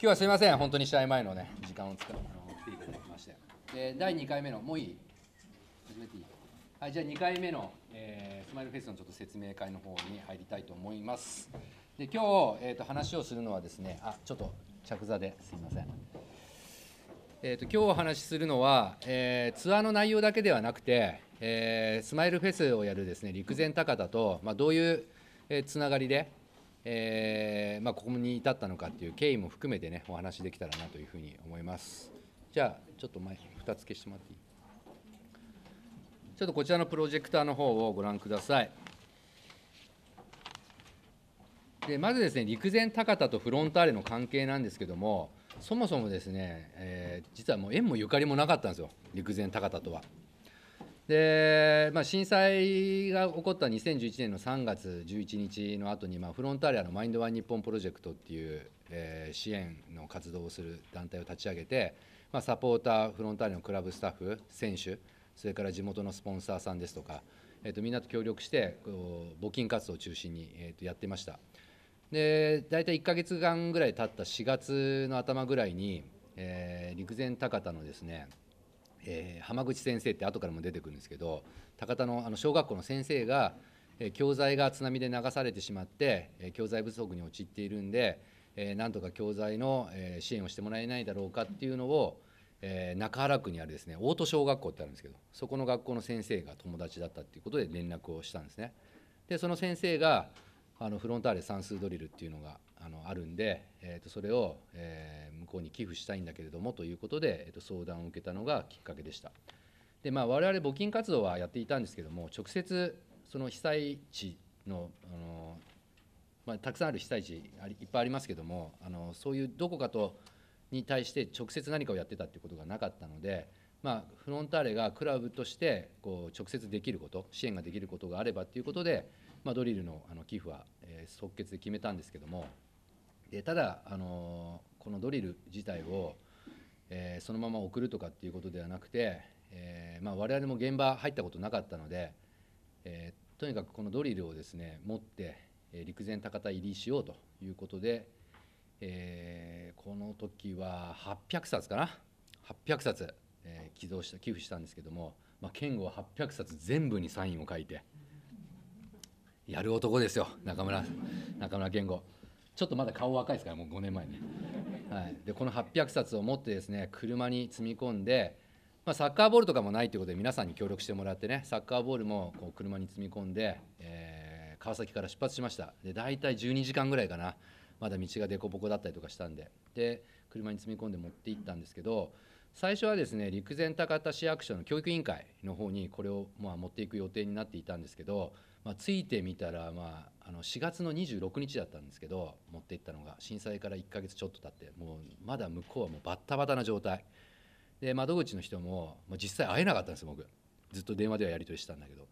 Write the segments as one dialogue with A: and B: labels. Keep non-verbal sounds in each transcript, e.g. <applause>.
A: 今日はすみません、本当に試合前のね、時間を使って来ていただきまして、えー、第2回目の、もういい始めていいはい、じゃあ2回目の、えー、スマイルフェスのちょっと説明会の方に入りたいと思います。で今日、えーと、話をするのはですね、あちょっと着座ですみません。えーと、今日お話しするのは、えー、ツアーの内容だけではなくて、えー、スマイルフェスをやるですね陸前高田と、まあ、どういうつながりで、えー、まあ、ここに至ったのかっていう経緯も含めてねお話できたらなというふうに思いますじゃあちょっと前たつ消してもらっていいちょっとこちらのプロジェクターの方をご覧くださいでまずですね陸前高田とフロンターレの関係なんですけどもそもそもですね、えー、実はもう縁もゆかりもなかったんですよ陸前高田とは。で、まあ、震災が起こった2011年の3月11日の後に、まあ、フロンターレのマインドワン日本プロジェクトっていう、えー、支援の活動をする団体を立ち上げて、まあ、サポーターフロンターレのクラブスタッフ選手それから地元のスポンサーさんですとか、えーと、とみんなと協力してこう募金活動を中心に、えー、とやってましたで大体1か月間ぐらい経った4月の頭ぐらいに、えー、陸前高田のですねえー、浜口先生って後からも出てくるんですけど高田のあの小学校の先生が、えー、教材が津波で流されてしまって、えー、教材不足に陥っているんで、えー、なんとか教材の、えー、支援をしてもらえないだろうかっていうのを、えー、中原区にあるですね大戸小学校ってあるんですけどそこの学校の先生が友達だったっていうことで連絡をしたんですね。でその先生があのフロンターレ算数ドリルっていうのがあのあるんで、えー、とそれを、えー、向こうに寄付したいんだけれどもということで、えー、と相談を受けたのがきっかけでしたで、まあ、我々募金活動はやっていたんですけども直接その被災地のあの、まあ、たくさんある被災地いっぱいありますけどもあのそういうどこかとに対して直接何かをやってたっていうことがなかったので、まあ、フロンターレがクラブとしてこう直接できること支援ができることがあればということで、まあ、ドリルのあの寄付は、え即決で決めたんですけどもでただあのこのドリル自体を、えー、そのまま送るとかっていうことではなくて、えーまあ、我々も現場入ったことなかったので、えー、とにかくこのドリルをですね持って、え陸前高田入りしようということで、えー、この時は800冊かな800冊、えー、寄贈した寄付したんですけども、まあ、剣吾は800冊全部にサインを書いてやる男ですよ中村中村健吾。ちょっとまだ顔若いですからもう5年前に、はい、でこの800冊を持ってですね車に積み込んで、まあ、サッカーボールとかもないということで皆さんに協力してもらってねサッカーボールもこう車に積み込んで、えー、川崎から出発しましたで大体12時間ぐらいかなまだ道が凸凹だったりとかしたんでで車に積み込んで持って行ったんですけど最初はですね陸前高田市役所の教育委員会の方にこれをまあ持っていく予定になっていたんですけどまあ、いてみたら、まあ、あの4月の26日だったんですけど持って行ったのが震災から1か月ちょっと経ってもうまだ向こうはもうバッタバタな状態で窓口の人ももう実際会えなかったんです僕ずっと電話ではやり取りしたんだけど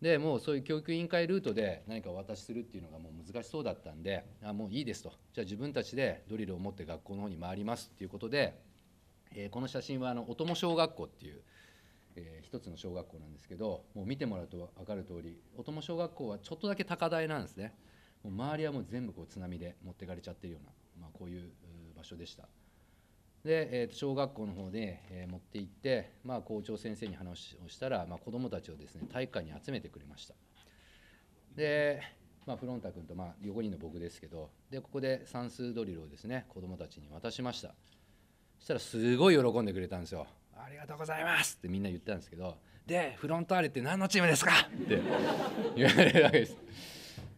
A: でもうそういう教育委員会ルートで何かお渡しするっていうのがもう難しそうだったんであもういいですとじゃあ自分たちでドリルを持って学校の方に回りますっていうことで、えー、この写真はあの音も小学校っていうえー、一つの小学校なんですけどもう見てもらうと分かる通り大友小学校はちょっとだけ高台なんですねもう周りはもう全部こう津波で持ってかれちゃってるような、まあ、こういう場所でしたで、えー、と小学校の方で、えー、持って行って、まあ、校長先生に話をしたら、まあ、子どもたちをですね体育館に集めてくれましたで、まあ、フロンタ君と、まあ、横にの僕ですけどでここで算数ドリルをですね子どもたちに渡しましたそしたらすごい喜んでくれたんですよりがとうございます」ってみんな言ったんですけど「でフロンターレって何のチームですか?」って言われるわけです。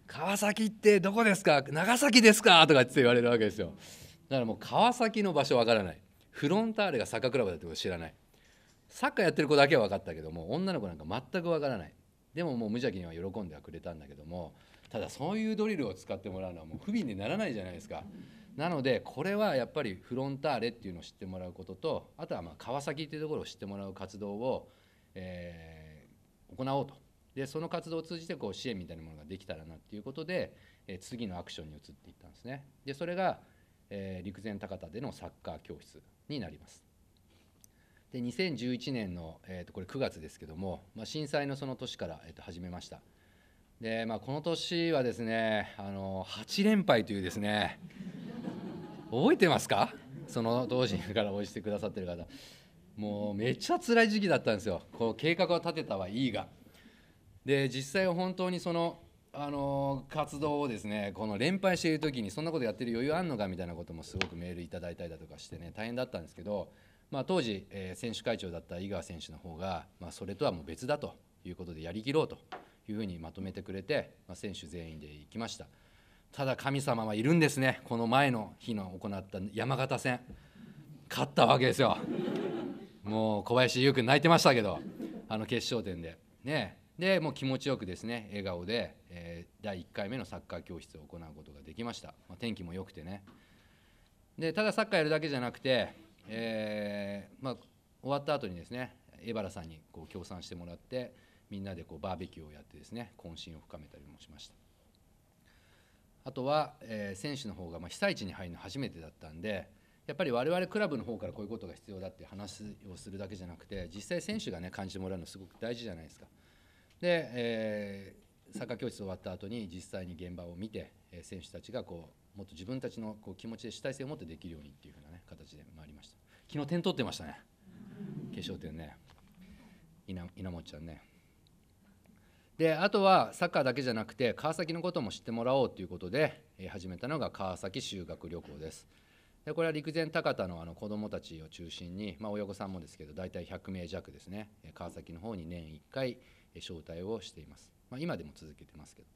A: 川崎ってどこですか長崎ですかとかって言われるわけですよだからもう川崎の場所わからないフロンターレがサッカークラブだってこと知らないサッカーやってる子だけは分かったけども女の子なんか全く分からないでももう無邪気には喜んではくれたんだけどもただそういうドリルを使ってもらうのはもう不憫にならないじゃないですか。なのでこれはやっぱりフロンターレっていうのを知ってもらうこととあとはま川崎っていうところを知ってもらう活動を、えー、行おうとでその活動を通じてこう支援みたいなものができたらなっていうことで、えー、次のアクションに移っていったんですねでそれが、えー、陸前高田でのサッカー教室になりますで2011年の、えー、とこれ9月ですけども、まあ、震災のその年から、えー、と始めましたで、まあ、この年はですねあの8連敗というですね覚えてますかその当時から応じてくださってる方もうめっちゃ辛い時期だったんですよこう計画を立てたはいいがで実際本当にそのあの活動をですねこの連敗している時にそんなことやってる余裕あんのかみたいなこともすごくメールいただいたりだとかしてね大変だったんですけど、まあ、当時、えー、選手会長だった井川選手の方が、まあ、それとはもう別だということでやりきろうというふうにまとめてくれて、まあ、選手全員で行きました。ただ神様はいるんですねこの前の日の行った山形戦勝ったわけですよもう小林優君泣いてましたけどあの決勝点でねでもう気持ちよくですね笑顔で、えー、第1回目のサッカー教室を行うことができました、まあ、天気も良くてねでただサッカーやるだけじゃなくて、えー、まあ、終わった後にですね江原さんにこう協賛してもらってみんなでこうバーベキューをやってですね渾身を深めたりもしました。あとは、えー、選手の方がまあ被災地に入るの初めてだったんでやっぱり我々クラブの方からこういうことが必要だって話をするだけじゃなくて実際選手がね感じてもらうのすごく大事じゃないですか。で、えー、サッカー教室終わった後に実際に現場を見て選手たちがこうもっと自分たちのこう気持ちで主体性を持ってできるようにっていう風なね形で回りました昨日点取ってましたね決勝点ね稲稲本ちゃんねであとはサッカーだけじゃなくて川崎のことも知ってもらおうということで始めたのが川崎修学旅行ですでこれは陸前高田のあの子どもたちを中心に、まあ、親御さんもですけど大体100名弱ですね川崎の方に年1回招待をしています、まあ、今でも続けてますけど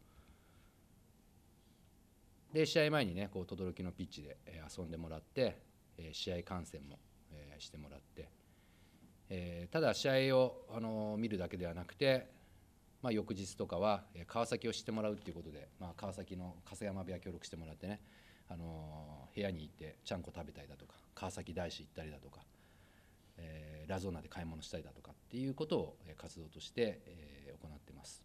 A: で試合前にねこう轟のピッチで遊んでもらって試合観戦もしてもらってただ試合をあの見るだけではなくてまあ、翌日とかは川崎を知ってもらうっていうことで、まあ、川崎の笠山部屋協力してもらってね、あの部屋に行ってちゃんこ食べたりだとか川崎大師行ったりだとか、えー、ラゾーナで買い物したりだとかっていうことを活動として、えー、行ってます。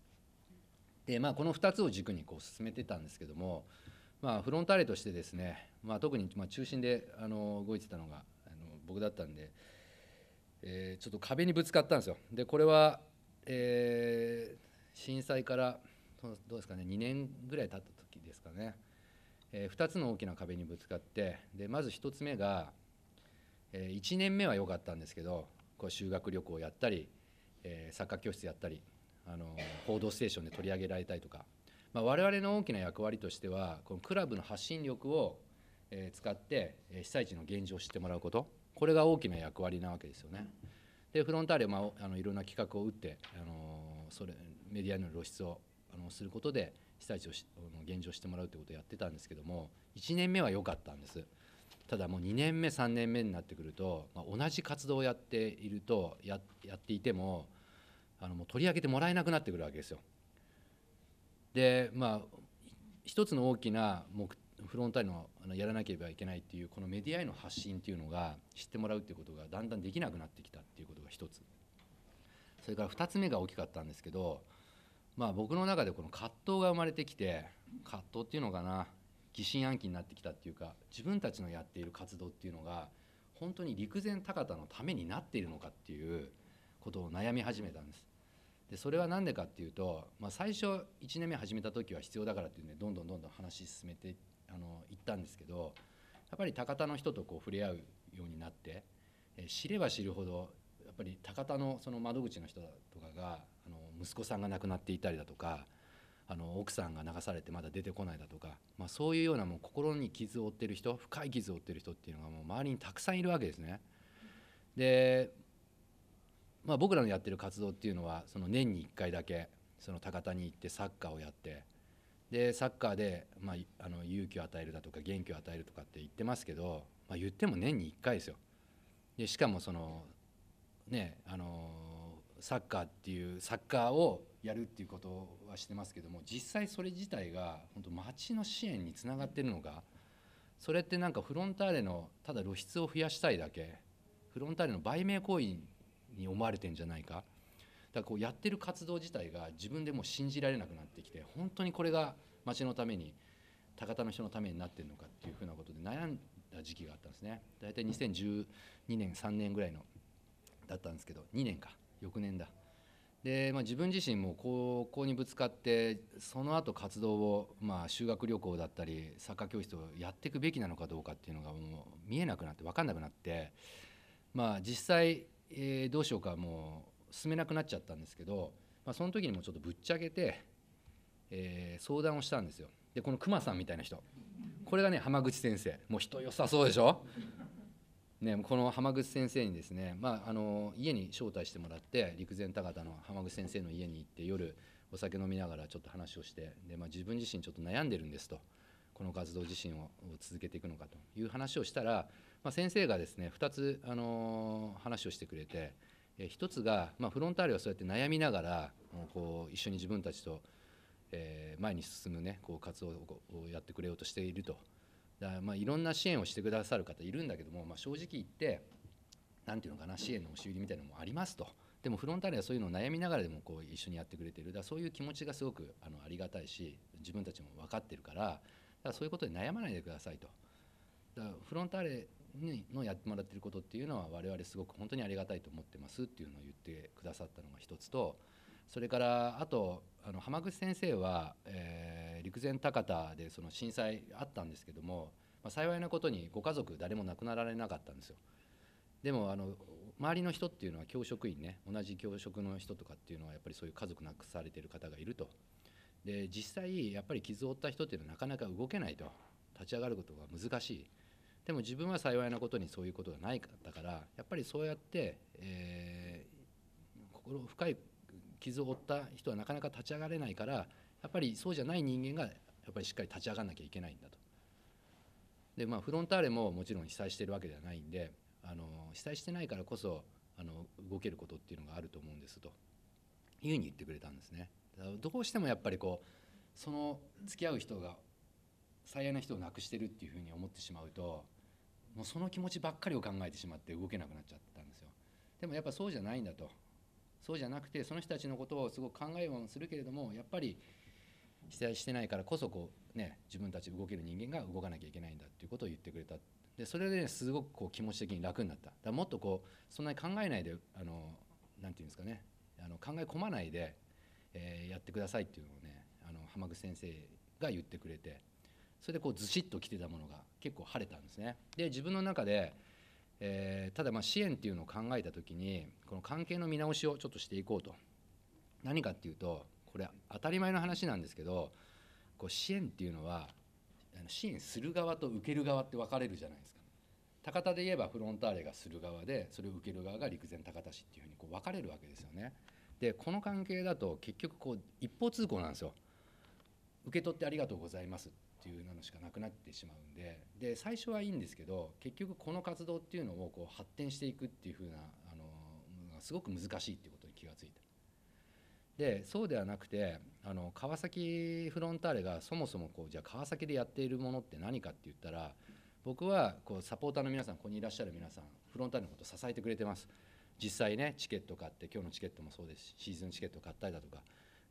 A: でまあ、この2つを軸にこう進めてたんですけども、まあ、フロンターレとしてですね、まあ、特にま中心であの動いてたのがあの僕だったんで、えー、ちょっと壁にぶつかったんですよ。でこれは、えー震災からどうですかね2年ぐらい経った時ですかね、えー、2つの大きな壁にぶつかってでまず1つ目が、えー、1年目は良かったんですけどこう修学旅行やったり、えー、サッカー教室やったりあの「報道ステーション」で取り上げられたりとか、まあ、我々の大きな役割としてはこのクラブの発信力を、えー、使って被災地の現状を知ってもらうことこれが大きな役割なわけですよね。でフロンターレ、まあ、あのいろんな企画を打ってあのそれメディアの露出をあのすることで被災地を現状してもらうということをやってたんですけども1年目は良かったんですただもう2年目3年目になってくると、まあ、同じ活動をやっているとやっていてもあのもう取り上げてもらえなくなってくるわけですよでまあ一つの大きなフロンターレのやらなければいけないっていうこのメディアへの発信っていうのが知ってもらうっていうことがだんだんできなくなってきたっていうことが一つそれから2つ目が大きかったんですけどまあ、僕の中でこの葛藤が生まれてきて葛藤っていうのかな疑心暗鬼になってきたっていうか自分たちのやっている活動っていうのが本当に陸前高田のためになっているのかっていうことを悩み始めたんです。でそれは何でかっていうと、まあ、最初1年目始めた時は必要だからっていうんでどんどんどんどん話進めてあの行ったんですけどやっぱり高田の人とこう触れ合うようになって、え知れば知るほどやっぱり高田のその窓口の人とかがあの息子さんが亡くなっていたりだとかあの奥さんが流されてまだ出てこないだとか、まあ、そういうようなもう心に傷を負ってる人深い傷を負ってる人っていうのがもう周りにたくさんいるわけですね。で、まあ、僕らのやってる活動っていうのはその年に1回だけその高田に行ってサッカーをやってでサッカーで、まあ、あの勇気を与えるだとか元気を与えるとかって言ってますけど、まあ、言っても年に1回ですよ。でしかもそのねあのサッカーっていうサッカーをやるっていうことはしてますけども実際それ自体が本当町の支援につながってるのかそれってなんかフロンターレのただ露出を増やしたいだけフロンターレの売名行為に思われてんじゃないかだからこうやってる活動自体が自分でも信じられなくなってきて本当にこれが町のために高田の人のためになってるのかっていうふうなことで悩んだ時期があったんですね大体2012年3年ぐらいのだったんですけど2年か翌年だで、まあ、自分自身も高校にぶつかってその後活動を、まあ、修学旅行だったりサッカー教室をやっていくべきなのかどうかっていうのがもう見えなくなって分かんなくなって、まあ、実際、えー、どうしようかもう進めなくなっちゃったんですけど、まあ、その時にもちょっとぶっちゃけて、えー、相談をしたんですよ。でこのクマさんみたいな人これがね浜口先生もう人良さそうでしょね、この浜口先生にですね、まあ、あの家に招待してもらって陸前高田の浜口先生の家に行って夜お酒飲みながらちょっと話をしてで、まあ、自分自身ちょっと悩んでるんですとこの活動自身を続けていくのかという話をしたら、まあ、先生がですね2つ、あの話をしてくれて1つが、まあ、フロンターレはそうやって悩みながらこう一緒に自分たちと、え前に進む、ね、こう活動をやってくれようとしていると。だからまあいろんな支援をしてくださる方いるんだけども、まあ、正直言って何て言うのかな支援の押し売りみたいなのもありますと。でもフロンターレはそういうのを悩みながらでもこう一緒にやってくれてるだそういう気持ちがすごくあのありがたいし自分たちも分かってるからだからそういうことで悩まないでくださいとだからフロンターレのやってもらってることっていうのは我々すごく本当にありがたいと思ってますっていうのを言ってくださったのが一つとそれからあとあの浜口先生は、えー、陸前高田でその震災あったんですけども、まあ、幸いなことにご家族誰も亡くなられなかったんですよ。でもあの周りの人っていうのは教職員ね同じ教職の人とかっていうのはやっぱりそういう家族亡くされてる方がいるとで実際やっぱり傷を負った人っていうのはなかなか動けないと立ち上がることが難しいでも自分は幸いなことにそういうことがないかったからやっぱりそうやって、えー、心深い傷を負った人はなかなか立ち上がれないからやっぱりそうじゃない人間がやっぱりしっかり立ち上がらなきゃいけないんだと。でまあフロンターレももちろん被災してるわけではないんであの被災してないからこそあの動けることっていうのがあると思うんですというふうに言ってくれたんですね。どうしてもやっぱりこうその付き合う人が最愛な人を亡くしてるっていうふうに思ってしまうともうその気持ちばっかりを考えてしまって動けなくなっちゃったんですよ。でもやっぱそうじゃないんだとそうじゃなくてその人たちのことをすごく考えようもするけれどもやっぱり被災してないからこそこう、ね、自分たち動ける人間が動かなきゃいけないんだっていうことを言ってくれたでそれで、ね、すごくこう気持ち的に楽になっただもっとこうそんなに考えないであのて言うんですかねあの考え込まないで、えー、やってくださいっていうのをねあの浜口先生が言ってくれてそれでこうずしっと来てたものが結構晴れたんですね。で自分の中でえー、ただま支援っていうのを考えた時にこの関係の見直しをちょっとしていこうと何かっていうとこれ当たり前の話なんですけどこう支援っていうのは支援する側と受ける側って分かれるじゃないですか高田で言えばフロンターレがする側でそれを受ける側が陸前高田市っていうふうにこう分かれるわけですよねでこの関係だと結局こう一方通行なんですよ受け取ってありがとうございますっていうのしかなくなってしまうんでで最初はいいんですけど結局この活動っていうのをこう発展していくっていうふうなあのすごく難しいっていうことに気がついた。でそうではなくてあの川崎フロンターレがそもそもこうじゃあ川崎でやっているものって何かって言ったら僕はこうサポーターの皆さんここにいらっしゃる皆さんフロンターレのことを支えてくれてます実際ねチケット買って今日のチケットもそうですしシーズンチケット買ったりだとか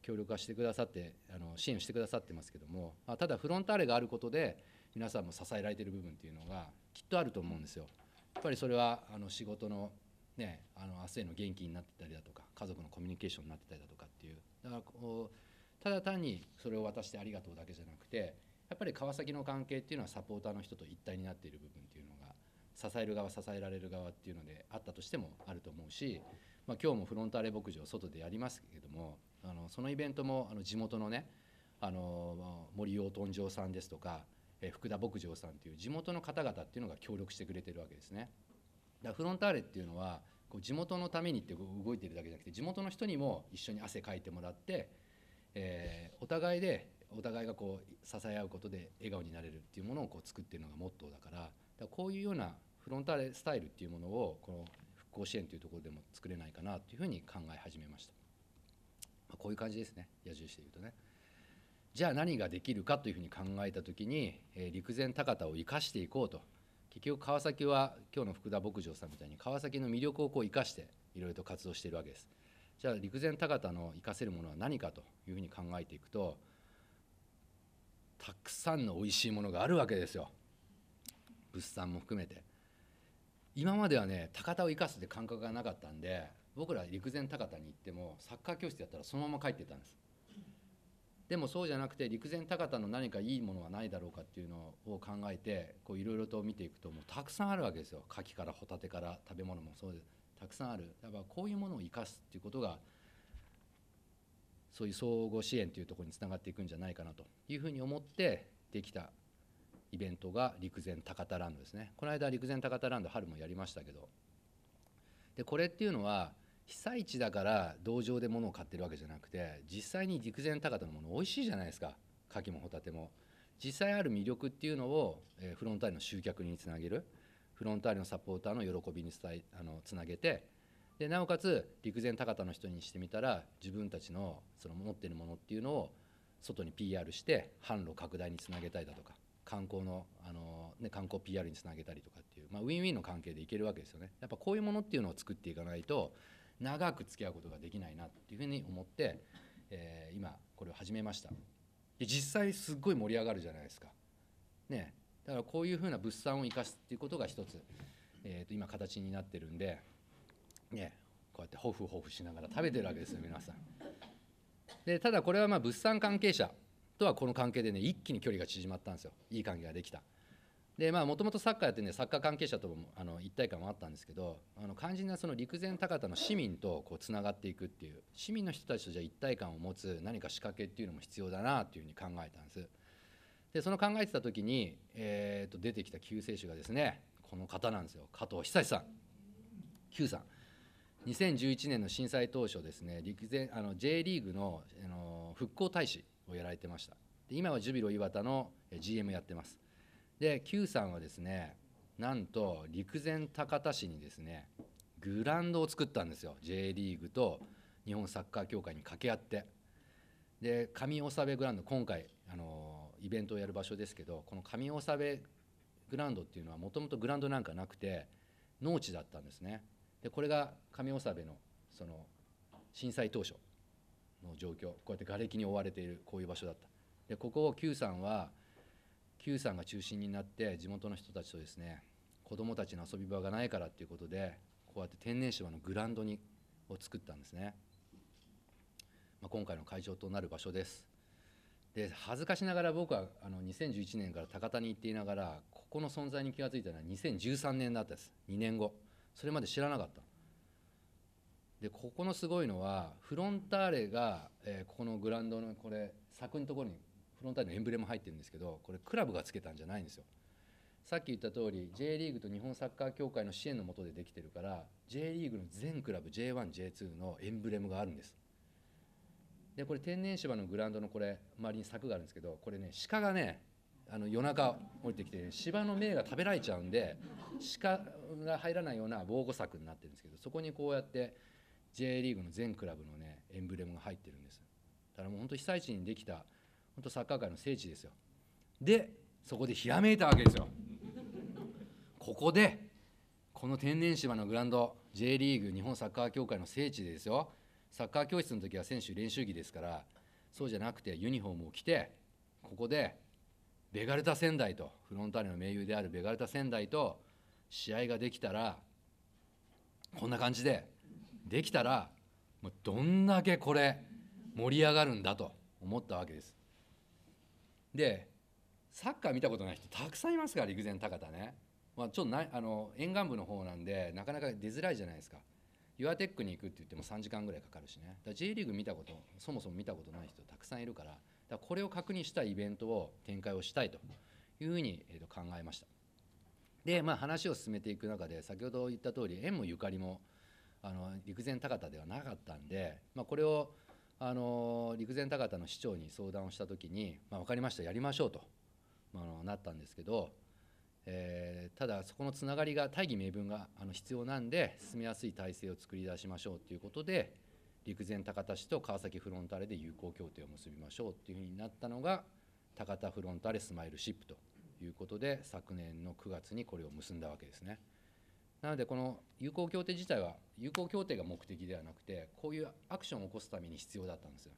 A: 協力はしてくださってあの支援してくださってますけどもただフロンターレがあることで皆さんも支えられてる部分っていうのがきっとあると思うんですよ。やっぱりそれはあの仕事のね、あの明日への元気になってたりだとか家族のコミュニケーションになってたりだとかっていうだからこうただ単にそれを渡してありがとうだけじゃなくてやっぱり川崎の関係っていうのはサポーターの人と一体になっている部分っていうのが支える側支えられる側っていうのであったとしてもあると思うし、まあ、今日もフロンターレ牧場外でやりますけどもあのそのイベントもあの地元のねあの森養豚場さんですとか、え福田牧場さんという地元の方々っていうのが協力してくれてるわけですね。だフロンターレっていうのはこう地元のためにって動いてるだけじゃなくて地元の人にも一緒に汗かいてもらって、えー、お互いでお互いがこう支え合うことで笑顔になれるっていうものをこう作ってるのがモットーだからだこういうようなフロンターレスタイルっていうものをこの復興支援というところでも作れないかなというふうに考え始めました。まあ、こういう感じですね矢印で言うとね。じゃあ何ができるかというふうに考えた時に、え陸前高田を生かしていこうと結局川崎は今日の福田牧場さんみたいに川崎の魅力をこう生かしていろいろと活動しているわけです。じゃあ陸前高田の生かせるものは何かというふうに考えていくとたくさんの美味しいものがあるわけですよ物産も含めて今まではね高田を生かすって感覚がなかったんで僕ら陸前高田に行ってもサッカー教室やったらそのまま帰ってたんですでもそうじゃなくて陸前高田の何かいいものはないだろうかっていうのを考えていろいろと見ていくともうたくさんあるわけですよ牡蠣からホタテから食べ物もそうですたくさんあるだからこういうものを生かすっていうことがそういう相互支援というところにつながっていくんじゃないかなというふうに思ってできたイベントが陸前高田ランドですねこの間陸前高田ランド春もやりましたけどでこれっていうのは被災地だから道場で物を買ってるわけじゃなくて実際に陸前高田のもの美味しいじゃないですか牡蠣もホタテも実際ある魅力っていうのを、えフロンターレの集客につなげるフロンターレのサポーターの喜びに伝えあのつなげてでなおかつ陸前高田の人にしてみたら自分たちのその持ってるものっていうのを外に PR して販路拡大につなげたいだとか観光のあの、ね、観光 PR につなげたりとかっていう、まあ、ウィンウィンの関係でいけるわけですよねやっぱこういうものっていうのを作っていかないと長く付き合うことができないなっていうふうに思って、えー、今これを始めましたで実際すっごい盛り上がるじゃないですかねだからこういうふうな物産を生かすっていうことが一つ、えー、と今形になってるんでねこうやってホフホフしながら食べてるわけですよ皆さんでただこれはまあ物産関係者とはこの関係でね一気に距離が縮まったんですよいい関係ができたでまあもともとサッカーやってねサッカー関係者ともあの一体感もあったんですけどあの肝心なその陸前高田の市民とこうつながっていくっていう市民の人たちとじゃ一体感を持つ何か仕掛けっていうのも必要だなっていうふうに考えたんですでその考えてた時に、えー、と出てきた救世主がですねこの方なんですよ加藤久さん Q さん2011年の震災当初ですね陸前あの J リーグのあの復興大使をやられてましたで今はジュビロ磐田の GM やってますで Q さんはですねなんと陸前高田市にですねグラウンドを作ったんですよ J リーグと日本サッカー協会に掛け合ってで上納部グラウンド今回あのイベントをやる場所ですけどこの上納部グラウンドっていうのはもともとグラウンドなんかなくて農地だったんですねでこれが上納部のその震災当初の状況こうやって瓦礫に覆われているこういう場所だったでここを Q さんは Q さんが中心になって地元の人たちとですね子どもたちの遊び場がないからということでこうやって天然芝のグランドにを作ったんですね、まあ、今回の会場となる場所ですで恥ずかしながら僕はあの2011年から高田に行っていながらここの存在に気が付いたのは2013年だったです2年後それまで知らなかったでここのすごいのはフロンターレが、えー、ここのグラウンドのこれ柵のところにフロンターレのエンブレム入ってるんですけどこれクラブがつけたんじゃないんですよさっき言った通り J リーグと日本サッカー協会の支援のもとでできてるから J リーグの全クラブ J1J2 のエンブレムがあるんですでこれ天然芝のグラウンドのこれ周りに柵があるんですけどこれね鹿がねあの夜中降りてきて芝の芽が食べられちゃうんで鹿が入らないような防護柵になってるんですけどそこにこうやって J リーグの全クラブのねエンブレムが入ってるんですだからもう本当被災地にできた本当サッカー界の聖地ですよでそこでひらめいたわけですよここでこの天然芝のグラウンド J リーグ日本サッカー協会の聖地でですよサッカー教室の時は選手練習着ですからそうじゃなくてユニフォームを着てここでベガルタ仙台とフロンターレの盟友であるベガルタ仙台と試合ができたらこんな感じでできたらもうどんだけこれ盛り上がるんだと思ったわけですでサッカー見たことない人たくさんいますから陸前高田ね、まあ、ちょっとなあの沿岸部の方なんでなかなか出づらいじゃないですかユアテックに行くって言っても3時間ぐらいかかるしねだ J リーグ見たことそもそも見たことない人たくさんいるからだこれを確認したイベントを展開をしたいというふうに、えー、と考えましたで、まあ、話を進めていく中で先ほど言った通り縁もゆかりもあの陸前高田ではなかったんで、まあ、これをあの陸前高田の市長に相談をした時に「まあ、分かりましたやりましょうと」まあのなったんですけど、えー、ただそこのつながりが大義名分があの必要なんで進めやすい体制を作り出しましょうということで陸前高田市と川崎フロンターレで友好協定を結びましょうっていうふうになったのが高田フロンターレスマイルシップということで昨年の9月にこれを結んだわけですね。なのでこの友好協定自体は友好協定が目的ではなくてこういうアクションを起こすために必要だったんですよ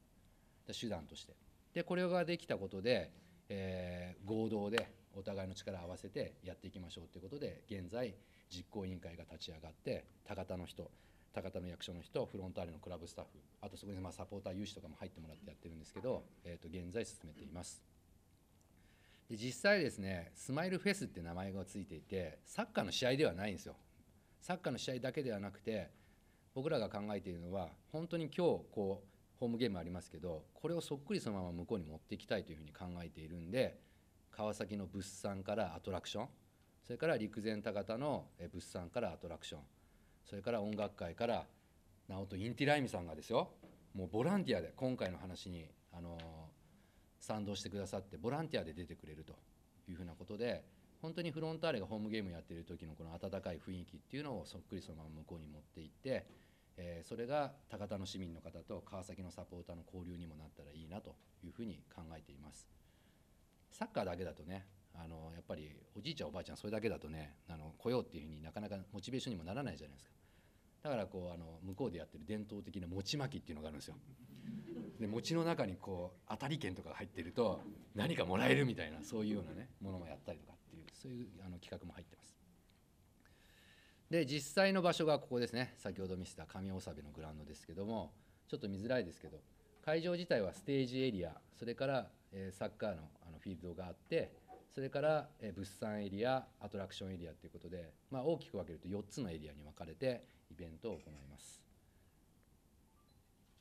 A: 手段としてでこれができたことで、えー、合同でお互いの力を合わせてやっていきましょうということで現在実行委員会が立ち上がって高田の人高田の役所の人フロンターレのクラブスタッフあとそこにまサポーター有志とかも入ってもらってやってるんですけど、えー、と現在進めていますで実際ですねスマイルフェスって名前がついていてサッカーの試合ではないんですよサッカーの試合だけではなくて僕らが考えているのは本当に今日こうホームゲームありますけどこれをそっくりそのまま向こうに持っていきたいというふうに考えているんで川崎の物産からアトラクションそれから陸前高田の物産からアトラクションそれから音楽界から直人インティライミさんがですよもうボランティアで今回の話にあの賛同してくださってボランティアで出てくれるというふうなことで。本当にフロンターレがホームゲームやってる時のこの温かい雰囲気っていうのをそっくりそのまま向こうに持っていって、えー、それが高田の市民の方と川崎のサポーターの交流にもなったらいいなというふうに考えていますサッカーだけだとねあのやっぱりおじいちゃんおばあちゃんそれだけだとねあの来ようっていうふうになかなかモチベーションにもならないじゃないですかだからこうあの向こうでやってる伝統的な餅巻きっていうのがあるんですよで餅の中にこう当たり券とかが入ってると何かもらえるみたいなそういうようなねものもやったりとかそういうあの企画も入ってます。で実際の場所がここですね先ほど見せた上大沢のグラウンドですけどもちょっと見づらいですけど会場自体はステージエリアそれから、えサッカーのあのフィールドがあってそれから、え物産エリアアトラクションエリアということで、まあ、大きく分けると4つのエリアに分かれてイベントを行います。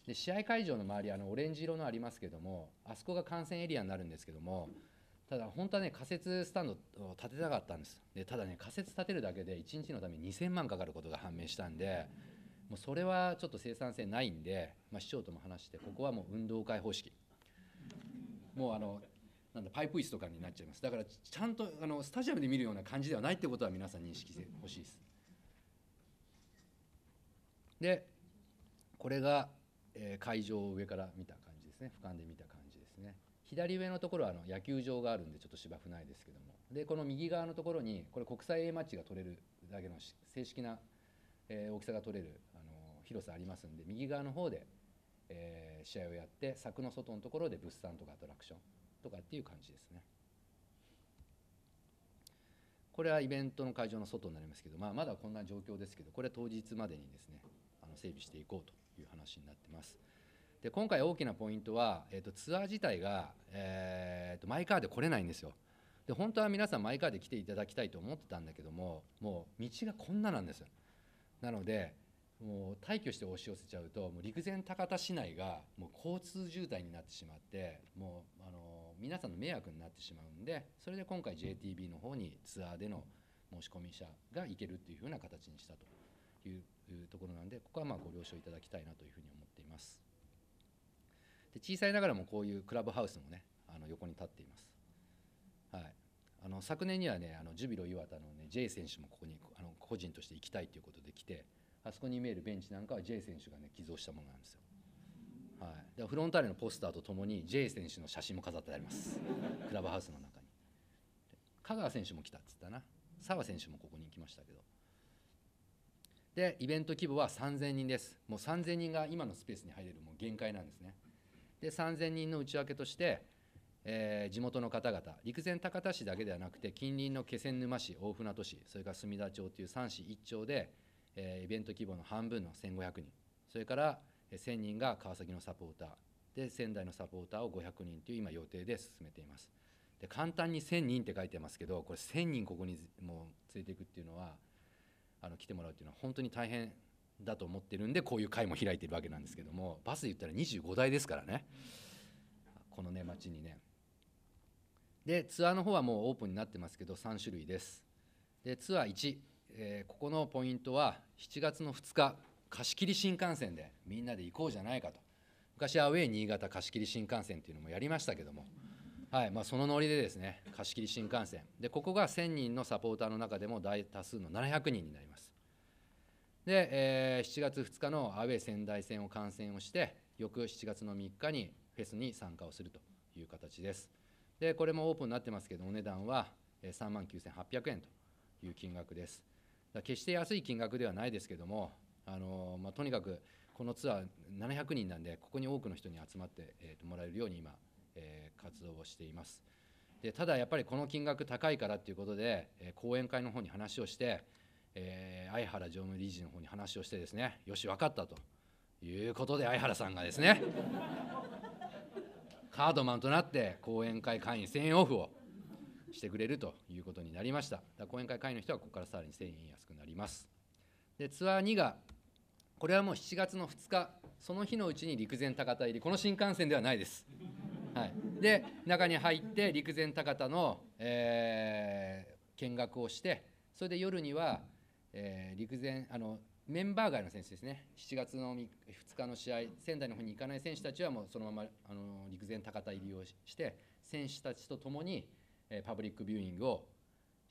A: で試合会場の周りあのオレンジ色のありますけどもあそこが観戦エリアになるんですけどもただ本当はね仮設スタンドを建てたかったんですでただね仮設建てるだけで1日のために2000万かかることが判明したんでもうそれはちょっと生産性ないんで、まあ、市長とも話してここはもう運動会方式もうあのなんだパイプ椅子とかになっちゃいますだからちゃんとあのスタジアムで見るような感じではないってことは皆さん認識してほしいですでこれが、え会場を上から見た感じですね俯瞰で見た感左上のところはあの野球場があるんでちょっと芝生ないですけどもでこの右側のところにこれ国際 A マッチが取れるだけの正式な、えー、大きさが取れるあの広さありますんで右側の方で、えー、試合をやって柵の外のところで物産とかアトラクションとかっていう感じですね。これはイベントの会場の外になりますけど、まあ、まだこんな状況ですけどこれは当日までにですねあの整備していこうという話になってます。で今回大きなポイントは、えーと、ツアー自体が、えーと、マイカーで来れないんですよで本当は皆さんマイカーで来ていただきたいと思ってたんだけどももう道がこんななんですなのでもう退去して押し寄せちゃうともう陸前高田市内がもう交通渋滞になってしまってもうあの皆さんの迷惑になってしまうんでそれで今回 JTB の方にツアーでの申し込み者が行けるっていうふうな形にしたというところなんでここはまあご了承いただきたいなというふうに思っています。で小さいながらもこういうクラブハウスもねあの横に立っています、はい、あの昨年にはねあのジュビロ磐田の、ね、J 選手もここにあの個人として行きたいということで来てあそこに見えるベンチなんかは J 選手がね寄贈したものなんですよ、はい、でフロンターレのポスターとともに J 選手の写真も飾ってあります <laughs> クラブハウスの中に香川選手も来たっつったな澤選手もここに来ましたけどでイベント規模は3000人ですもう3000人が今のスペースに入れるもう限界なんですねで3000人の内訳として、えー、地元の方々陸前高田市だけではなくて近隣の気仙沼市大船渡市それから墨田町という3市1町で、えー、イベント規模の半分の1500人それから1000人が川崎のサポーターで仙台のサポーターを500人という今予定で進めていますで簡単に1000人って書いてますけどこれ1000人ここにもう連れていくっていうのはあの来てもらうっていうのは本当に大変だと思ってるんでこういう会も開いてるわけなんですけどもバスで言ったら25台ですからねこのね街にねでツアーの方はもうオープンになってますけど3種類ですでツアー1、えー、ここのポイントは7月の2日貸切新幹線でみんなで行こうじゃないかと昔アウェイ新潟貸切新幹線っていうのもやりましたけども、はいまあ、そのノリでですね貸切新幹線でここが1000人のサポーターの中でも大多数の700人になりますで、えー、7月2日のアウェー仙台戦を観戦をして翌7月の3日にフェスに参加をするという形ですでこれもオープンになってますけどお値段は3万9800円という金額です決して安い金額ではないですけどもあの、まあ、とにかくこのツアー700人なんでここに多くの人に集まって、えー、もらえるように今、えー、活動をしていますでただやっぱりこの金額高いからということで、えー、講演会の方に話をしてえー、相原常務理事の方に話をしてですねよし分かったということで相原さんがですね <laughs> カードマンとなって講演会会員1000円オフをしてくれるということになりましただ講演会会員の人はここからさらに1000円安くなりますでツアー2がこれはもう7月の2日その日のうちに陸前高田入りこの新幹線ではないですはい、で中に入って陸前高田の、えー、見学をしてそれで夜にはえー、陸前あのメンバー外の選手ですね、7月の2日の試合、仙台の方に行かない選手たちはもうそのままあの陸前高田入りをして、選手たちとともに、えー、パブリックビューイングを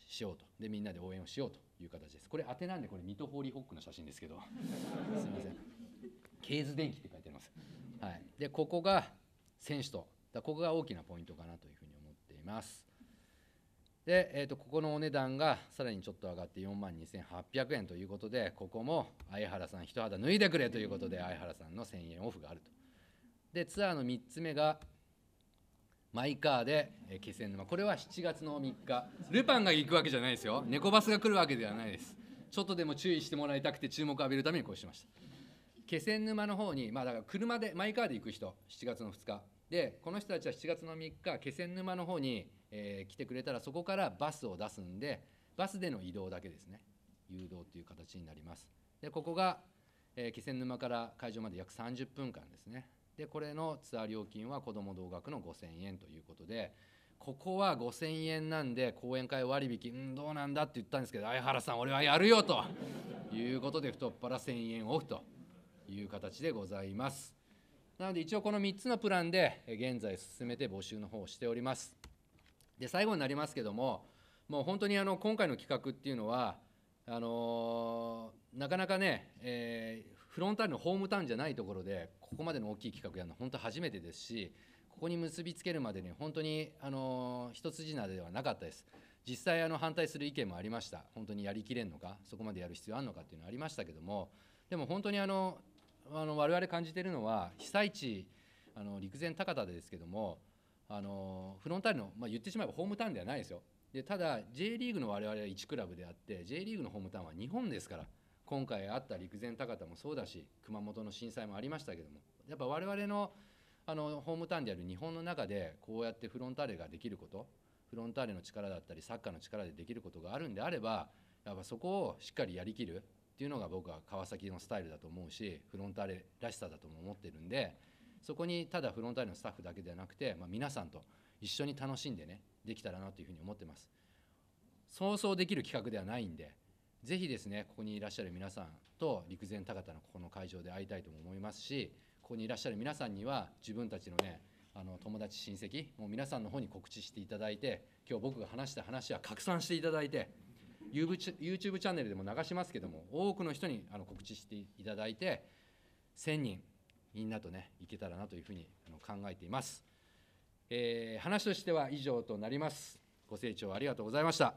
A: しようとで、みんなで応援をしようという形です。これ、当てなんで、これ、水戸ホーリーホックの写真ですけど、<laughs> すみません、ケーズ電気って書いてあります。はい、でここが選手と、だここが大きなポイントかなというふうに思っています。で、えーと、ここのお値段がさらにちょっと上がって4万2800円ということでここも相原さん一肌脱いでくれということで相原さんの1000円オフがあるとでツアーの3つ目がマイカーで、えー、気仙沼これは7月の3日ルパンが行くわけじゃないですよ猫バスが来るわけではないですちょっとでも注意してもらいたくて注目を浴びるためにこうしました気仙沼の方にまあだから車でマイカーで行く人7月の2日でこの人たちは7月の3日気仙沼の方にえー、来てくれたらそこからバスを出すんでバスでの移動だけですね誘導という形になりますでここが、え気仙沼から会場まで約30分間ですねでこれのツアー料金は子ども同額の5000円ということでここは5000円なんで講演会割引うんどうなんだって言ったんですけど相原さん俺はやるよということで太っ腹1000円オフという形でございますなので一応この3つのプランで現在進めて募集の方をしておりますで最後になりますけどももう本当にあの今回の企画っていうのはあのー、なかなかね、えー、フロンターレのホームタウンじゃないところでここまでの大きい企画やるの本当初めてですしここに結びつけるまでに本当に、あのー、一筋縄ではなかったです。実際あの反対する意見もありました本当にやりきれんのかそこまでやる必要あるのかっていうのはありましたけどもでも本当にあのあの我々感じているのは被災地あの陸前高田ですけどもあのフロンターレの、まあ、言ってしまえばホームタウンではないですよでただ J リーグの我々は1クラブであって J リーグのホームタウンは日本ですから今回あった陸前高田もそうだし熊本の震災もありましたけどもやっぱ我々のあのホームタウンである日本の中でこうやってフロンターレができることフロンターレの力だったりサッカーの力でできることがあるんであればやっぱそこをしっかりやりきるっていうのが僕は川崎のスタイルだと思うしフロンターレらしさだとも思ってるんで。そこにただフロンターレのスタッフだけではなくて、まあ、皆さんと一緒に楽しんでねできたらなというふうに思ってますそうそうできる企画ではないんでぜひですねここにいらっしゃる皆さんと陸前高田のここの会場で会いたいとも思いますしここにいらっしゃる皆さんには自分たちのねあの友達親戚もう皆さんの方に告知していただいて今日僕が話した話は拡散していただいて YouTube チャンネルでも流しますけども多くの人にあの告知していただいて1000人みんなとねいけたらなというふうに考えています、えー、話としては以上となりますご清聴ありがとうございました